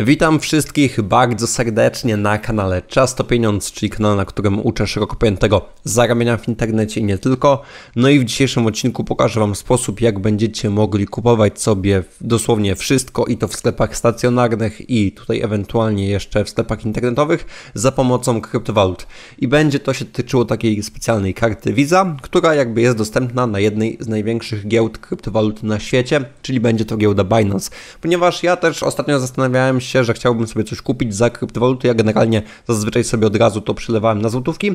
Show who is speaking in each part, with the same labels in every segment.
Speaker 1: Witam wszystkich bardzo serdecznie na kanale Czas to Pieniądz, czyli kanał, na którym uczę szeroko pojętego zarabiania w internecie i nie tylko. No i w dzisiejszym odcinku pokażę Wam sposób, jak będziecie mogli kupować sobie dosłownie wszystko i to w sklepach stacjonarnych i tutaj ewentualnie jeszcze w sklepach internetowych za pomocą kryptowalut. I będzie to się tyczyło takiej specjalnej karty Visa, która jakby jest dostępna na jednej z największych giełd kryptowalut na świecie, czyli będzie to giełda Binance. Ponieważ ja też ostatnio zastanawiałem się, że chciałbym sobie coś kupić za kryptowaluty. Ja generalnie zazwyczaj sobie od razu to przylewałem na złotówki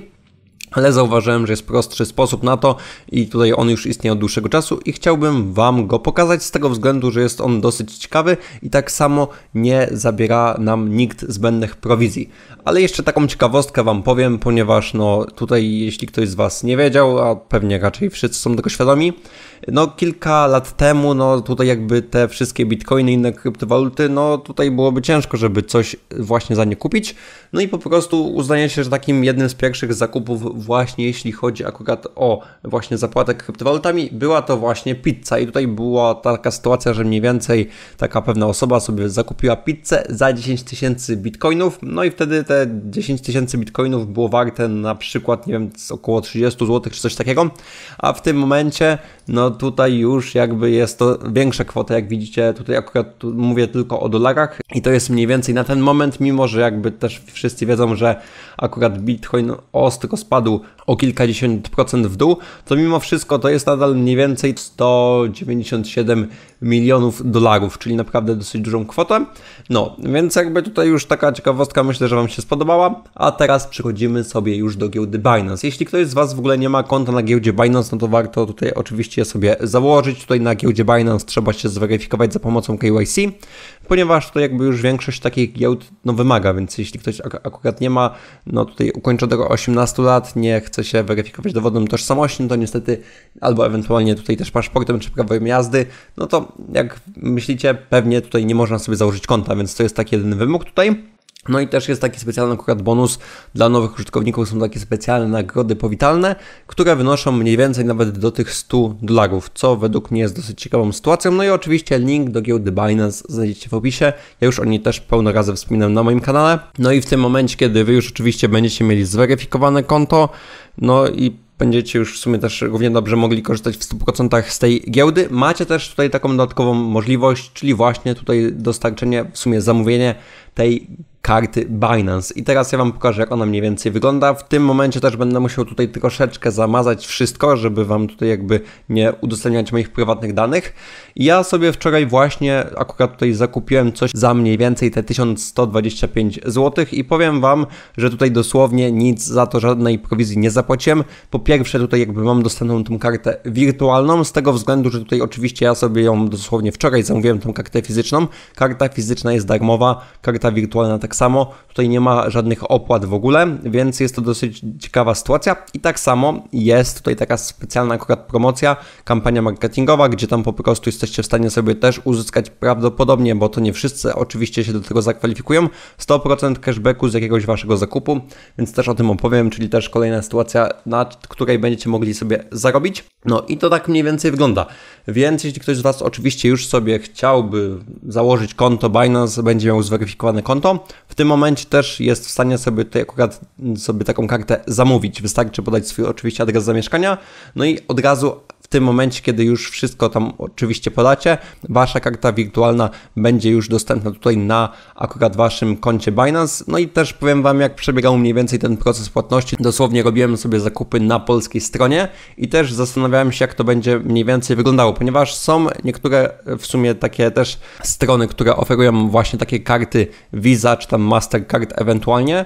Speaker 1: ale zauważyłem, że jest prostszy sposób na to i tutaj on już istnieje od dłuższego czasu i chciałbym Wam go pokazać z tego względu, że jest on dosyć ciekawy i tak samo nie zabiera nam nikt zbędnych prowizji. Ale jeszcze taką ciekawostkę Wam powiem, ponieważ no tutaj jeśli ktoś z Was nie wiedział, a pewnie raczej wszyscy są tego świadomi, no kilka lat temu no tutaj jakby te wszystkie bitcoiny i inne kryptowaluty, no tutaj byłoby ciężko, żeby coś właśnie za nie kupić, no i po prostu uznaje się, że takim jednym z pierwszych zakupów właśnie jeśli chodzi akurat o właśnie zapłatę kryptowalutami, była to właśnie pizza i tutaj była taka sytuacja, że mniej więcej taka pewna osoba sobie zakupiła pizzę za 10 tysięcy bitcoinów, no i wtedy te 10 tysięcy bitcoinów było warte na przykład, nie wiem, około 30 zł czy coś takiego, a w tym momencie no tutaj już jakby jest to większa kwota, jak widzicie, tutaj akurat tu mówię tylko o dolarach i to jest mniej więcej na ten moment, mimo że jakby też wszyscy wiedzą, że akurat Bitcoin ostro spadł o kilkadziesiąt procent w dół, to mimo wszystko to jest nadal mniej więcej 197 milionów dolarów, czyli naprawdę dosyć dużą kwotę. No, więc jakby tutaj już taka ciekawostka myślę, że Wam się spodobała, a teraz przechodzimy sobie już do giełdy Binance. Jeśli ktoś z Was w ogóle nie ma konta na giełdzie Binance, no to warto tutaj oczywiście sobie założyć. Tutaj na giełdzie Binance trzeba się zweryfikować za pomocą KYC, ponieważ to jakby już większość takich giełd no, wymaga, więc jeśli ktoś ak akurat nie ma no tutaj ukończonego 18 lat, nie chce się weryfikować dowodem tożsamości, no to niestety albo ewentualnie tutaj też paszportem czy prawem jazdy, no to jak myślicie, pewnie tutaj nie można sobie założyć konta, więc to jest taki jeden wymóg tutaj. No i też jest taki specjalny akurat bonus dla nowych użytkowników, są takie specjalne nagrody powitalne, które wynoszą mniej więcej nawet do tych 100 dolarów, co według mnie jest dosyć ciekawą sytuacją. No i oczywiście link do giełdy Binance znajdziecie w opisie, ja już o niej też pełno razy wspominam na moim kanale. No i w tym momencie, kiedy Wy już oczywiście będziecie mieli zweryfikowane konto, no i będziecie już w sumie też równie dobrze mogli korzystać w 100% z tej giełdy. Macie też tutaj taką dodatkową możliwość, czyli właśnie tutaj dostarczenie, w sumie zamówienie tej karty Binance. I teraz ja Wam pokażę, jak ona mniej więcej wygląda. W tym momencie też będę musiał tutaj troszeczkę zamazać wszystko, żeby Wam tutaj jakby nie udostępniać moich prywatnych danych. Ja sobie wczoraj właśnie akurat tutaj zakupiłem coś za mniej więcej te 1125 zł i powiem Wam, że tutaj dosłownie nic za to żadnej prowizji nie zapłaciłem. Po pierwsze tutaj jakby mam dostępną tą kartę wirtualną z tego względu, że tutaj oczywiście ja sobie ją dosłownie wczoraj zamówiłem tą kartę fizyczną. Karta fizyczna jest darmowa, karta wirtualna tak samo tutaj nie ma żadnych opłat w ogóle, więc jest to dosyć ciekawa sytuacja. I tak samo jest tutaj taka specjalna akurat promocja, kampania marketingowa, gdzie tam po prostu jesteście w stanie sobie też uzyskać prawdopodobnie, bo to nie wszyscy oczywiście się do tego zakwalifikują, 100% cashbacku z jakiegoś waszego zakupu, więc też o tym opowiem, czyli też kolejna sytuacja, na której będziecie mogli sobie zarobić. No i to tak mniej więcej wygląda. Więc jeśli ktoś z Was oczywiście już sobie chciałby założyć konto Binance, będzie miał zweryfikowane konto, w tym momencie też jest w stanie sobie tutaj akurat sobie taką kartę zamówić. Wystarczy podać swój oczywiście adres zamieszkania, no i od razu w tym momencie, kiedy już wszystko tam oczywiście podacie, wasza karta wirtualna będzie już dostępna tutaj na akurat waszym koncie Binance. No i też powiem wam, jak przebiegał mniej więcej ten proces płatności. Dosłownie robiłem sobie zakupy na polskiej stronie i też zastanawiałem się, jak to będzie mniej więcej wyglądało, ponieważ są niektóre w sumie takie też strony, które oferują właśnie takie karty Visa czy tam tam Mastercard ewentualnie,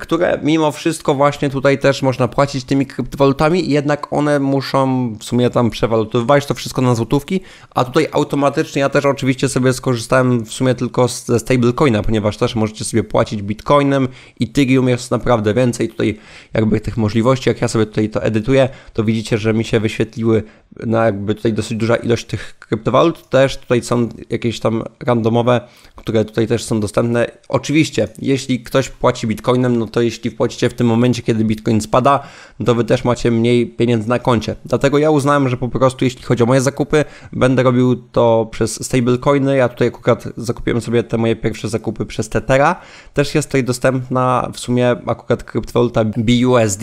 Speaker 1: które mimo wszystko właśnie tutaj też można płacić tymi kryptowalutami, jednak one muszą w sumie tam przewalutowywać to wszystko na złotówki, a tutaj automatycznie ja też oczywiście sobie skorzystałem w sumie tylko ze stablecoina, ponieważ też możecie sobie płacić bitcoinem, Ethereum jest naprawdę więcej tutaj jakby tych możliwości, jak ja sobie tutaj to edytuję, to widzicie, że mi się wyświetliły no jakby tutaj dosyć duża ilość tych kryptowalut, też tutaj są jakieś tam randomowe, które tutaj też są dostępne. Oczywiście, jeśli ktoś płaci bitcoinem, no to jeśli wpłacicie w tym momencie, kiedy bitcoin spada, to wy też macie mniej pieniędzy na koncie. Dlatego ja uznałem, że po prostu jeśli chodzi o moje zakupy, będę robił to przez stablecoiny. Ja tutaj akurat zakupiłem sobie te moje pierwsze zakupy przez Tethera. Też jest tutaj dostępna w sumie akurat kryptowaluta BUSD,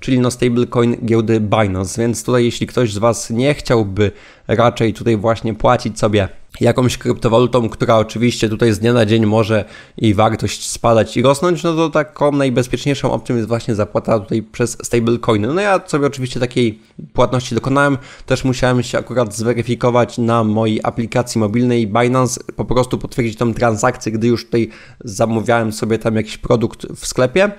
Speaker 1: czyli no stablecoin giełdy Binance, więc tutaj jeśli ktoś z Was nie chciałby raczej tutaj właśnie płacić sobie jakąś kryptowalutą, która oczywiście tutaj z dnia na dzień może i wartość spadać i rosnąć, no to taką najbezpieczniejszą opcją jest właśnie zapłata tutaj przez stablecoiny. No ja sobie oczywiście takiej płatności dokonałem, też musiałem się akurat zweryfikować na mojej aplikacji mobilnej Binance, po prostu potwierdzić tą transakcję, gdy już tutaj zamówiałem sobie tam jakiś produkt w sklepie.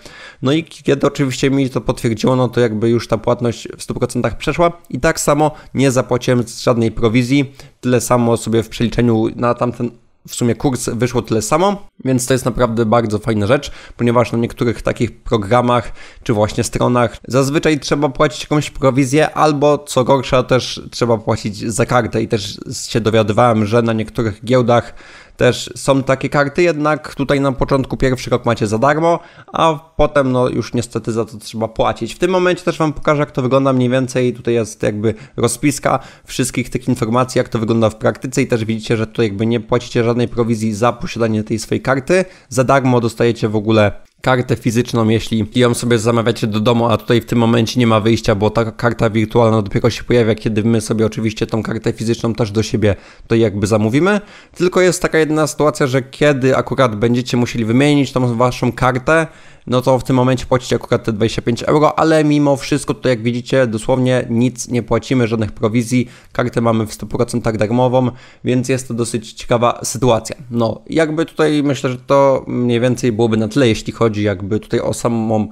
Speaker 1: No i kiedy oczywiście mi to potwierdziło, no to jakby już ta płatność w 100% przeszła i tak samo nie zapłaciłem żadnej prowizji, tyle samo sobie w przeliczeniu na tamten w sumie kurs wyszło tyle samo, więc to jest naprawdę bardzo fajna rzecz, ponieważ na niektórych takich programach czy właśnie stronach zazwyczaj trzeba płacić jakąś prowizję, albo co gorsza też trzeba płacić za kartę i też się dowiadywałem, że na niektórych giełdach też są takie karty, jednak tutaj na początku pierwszy rok macie za darmo, a potem no już niestety za to trzeba płacić. W tym momencie też Wam pokażę jak to wygląda mniej więcej, tutaj jest jakby rozpiska wszystkich tych informacji, jak to wygląda w praktyce i też widzicie, że tutaj jakby nie płacicie żadnej prowizji za posiadanie tej swojej karty, za darmo dostajecie w ogóle kartę fizyczną, jeśli ją sobie zamawiacie do domu, a tutaj w tym momencie nie ma wyjścia, bo ta karta wirtualna dopiero się pojawia, kiedy my sobie oczywiście tą kartę fizyczną też do siebie to jakby zamówimy. Tylko jest taka jedna sytuacja, że kiedy akurat będziecie musieli wymienić tą waszą kartę, no to w tym momencie płacicie akurat te 25 euro, ale mimo wszystko tutaj jak widzicie dosłownie nic nie płacimy, żadnych prowizji, kartę mamy w 100% darmową, więc jest to dosyć ciekawa sytuacja. No, jakby tutaj myślę, że to mniej więcej byłoby na tyle, jeśli chodzi jakby tutaj o samą,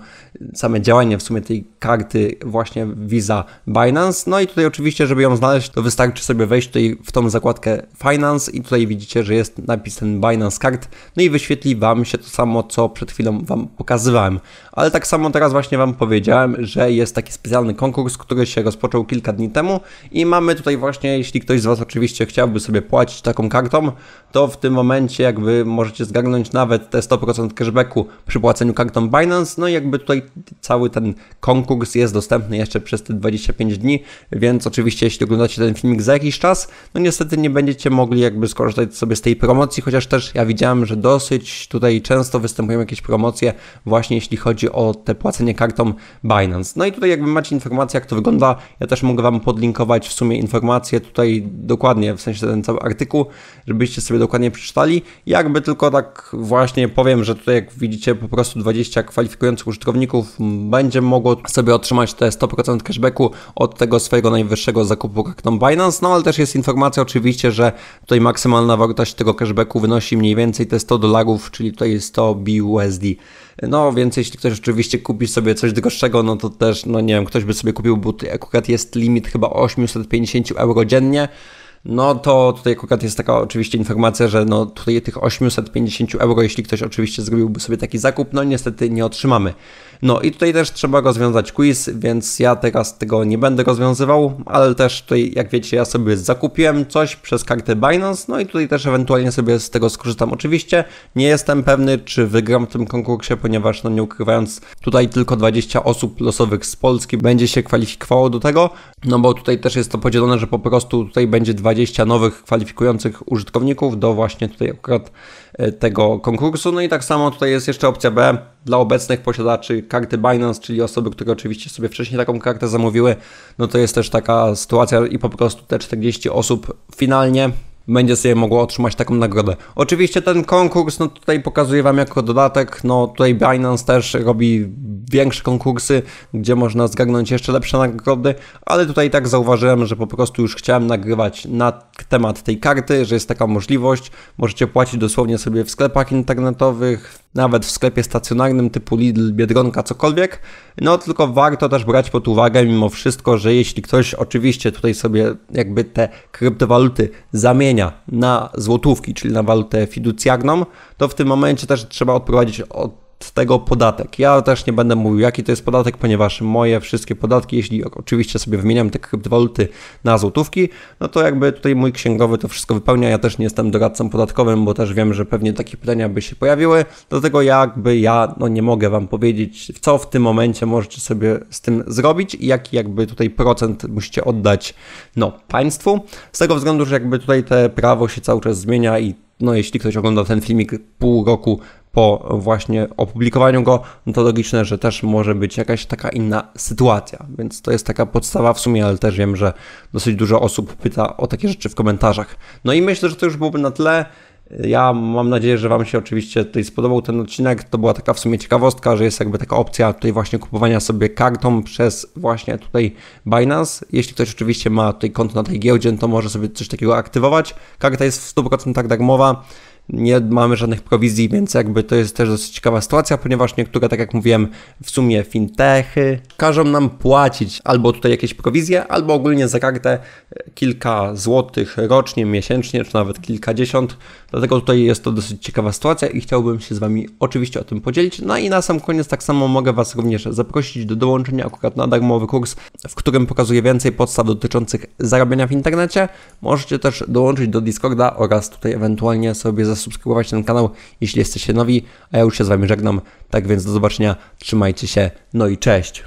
Speaker 1: same działanie w sumie tej karty właśnie Visa Binance. No i tutaj oczywiście, żeby ją znaleźć, to wystarczy sobie wejść tutaj w tą zakładkę Finance i tutaj widzicie, że jest napis ten Binance Card, no i wyświetli Wam się to samo, co przed chwilą Wam pokazałem ale tak samo teraz właśnie Wam powiedziałem, że jest taki specjalny konkurs, który się rozpoczął kilka dni temu i mamy tutaj właśnie, jeśli ktoś z Was oczywiście chciałby sobie płacić taką kartą, to w tym momencie jakby możecie zgarnąć nawet te 100% cashbacku przy płaceniu kartą Binance, no i jakby tutaj cały ten konkurs jest dostępny jeszcze przez te 25 dni, więc oczywiście jeśli oglądacie ten filmik za jakiś czas, no niestety nie będziecie mogli jakby skorzystać sobie z tej promocji, chociaż też ja widziałem, że dosyć tutaj często występują jakieś promocje właśnie jeśli chodzi o te płacenie kartą Binance. No i tutaj jakby macie informację, jak to wygląda, ja też mogę Wam podlinkować w sumie informacje tutaj dokładnie, w sensie ten cały artykuł, żebyście sobie dokładnie przeczytali. Jakby tylko tak właśnie powiem, że tutaj jak widzicie po prostu 20 kwalifikujących użytkowników będzie mogło sobie otrzymać te 100% cashbacku od tego swojego najwyższego zakupu kartą Binance, no ale też jest informacja oczywiście, że tutaj maksymalna wartość tego cashbacku wynosi mniej więcej te 100 dolarów, czyli tutaj 100 BUSD. No więc jeśli ktoś oczywiście kupi sobie coś droższego, no to też, no nie wiem, ktoś by sobie kupił buty, akurat jest limit chyba 850 euro dziennie, no to tutaj akurat jest taka oczywiście informacja, że no tutaj tych 850 euro, jeśli ktoś oczywiście zrobiłby sobie taki zakup, no niestety nie otrzymamy. No i tutaj też trzeba rozwiązać quiz, więc ja teraz tego nie będę rozwiązywał, ale też tutaj jak wiecie ja sobie zakupiłem coś przez kartę Binance, no i tutaj też ewentualnie sobie z tego skorzystam. Oczywiście nie jestem pewny, czy wygram w tym konkursie, ponieważ no nie ukrywając, tutaj tylko 20 osób losowych z Polski będzie się kwalifikowało do tego, no bo tutaj też jest to podzielone, że po prostu tutaj będzie 20 20 nowych kwalifikujących użytkowników do właśnie tutaj akurat e, tego konkursu. No i tak samo tutaj jest jeszcze opcja B dla obecnych posiadaczy karty Binance, czyli osoby, które oczywiście sobie wcześniej taką kartę zamówiły. No to jest też taka sytuacja i po prostu te 40 osób finalnie będzie sobie mogło otrzymać taką nagrodę. Oczywiście ten konkurs, no tutaj pokazuję Wam jako dodatek, no tutaj Binance też robi większe konkursy, gdzie można zgarnąć jeszcze lepsze nagrody, ale tutaj tak zauważyłem, że po prostu już chciałem nagrywać na temat tej karty, że jest taka możliwość. Możecie płacić dosłownie sobie w sklepach internetowych, nawet w sklepie stacjonarnym typu Lidl, Biedronka, cokolwiek. No tylko warto też brać pod uwagę mimo wszystko, że jeśli ktoś oczywiście tutaj sobie jakby te kryptowaluty zamienia na złotówki, czyli na walutę fiducjarną, to w tym momencie też trzeba odprowadzić od od tego podatek. Ja też nie będę mówił, jaki to jest podatek, ponieważ moje wszystkie podatki, jeśli oczywiście sobie wymieniam te kryptowaluty na złotówki, no to jakby tutaj mój księgowy to wszystko wypełnia. Ja też nie jestem doradcą podatkowym, bo też wiem, że pewnie takie pytania by się pojawiły. Dlatego jakby ja no nie mogę Wam powiedzieć, co w tym momencie możecie sobie z tym zrobić i jaki jakby tutaj procent musicie oddać no państwu. Z tego względu, że jakby tutaj te prawo się cały czas zmienia i no jeśli ktoś ogląda ten filmik pół roku po właśnie opublikowaniu go, no to logiczne, że też może być jakaś taka inna sytuacja. Więc to jest taka podstawa w sumie, ale też wiem, że dosyć dużo osób pyta o takie rzeczy w komentarzach. No i myślę, że to już byłoby na tle. Ja mam nadzieję, że Wam się oczywiście tutaj spodobał ten odcinek. To była taka w sumie ciekawostka, że jest jakby taka opcja tutaj właśnie kupowania sobie kartą przez właśnie tutaj Binance. Jeśli ktoś oczywiście ma tutaj konto na tej giełdzie, no to może sobie coś takiego aktywować. Karta jest w 100% darmowa nie mamy żadnych prowizji, więc jakby to jest też dosyć ciekawa sytuacja, ponieważ niektóre, tak jak mówiłem, w sumie fintechy każą nam płacić albo tutaj jakieś prowizje, albo ogólnie za kartę e, kilka złotych rocznie, miesięcznie, czy nawet kilkadziesiąt. Dlatego tutaj jest to dosyć ciekawa sytuacja i chciałbym się z Wami oczywiście o tym podzielić. No i na sam koniec tak samo mogę Was również zaprosić do dołączenia akurat na darmowy kurs, w którym pokazuję więcej podstaw dotyczących zarabiania w internecie. Możecie też dołączyć do Discorda oraz tutaj ewentualnie sobie zastosować zasubskrybować ten kanał, jeśli jesteście nowi, a ja już się z Wami żegnam. Tak więc do zobaczenia, trzymajcie się, no i cześć!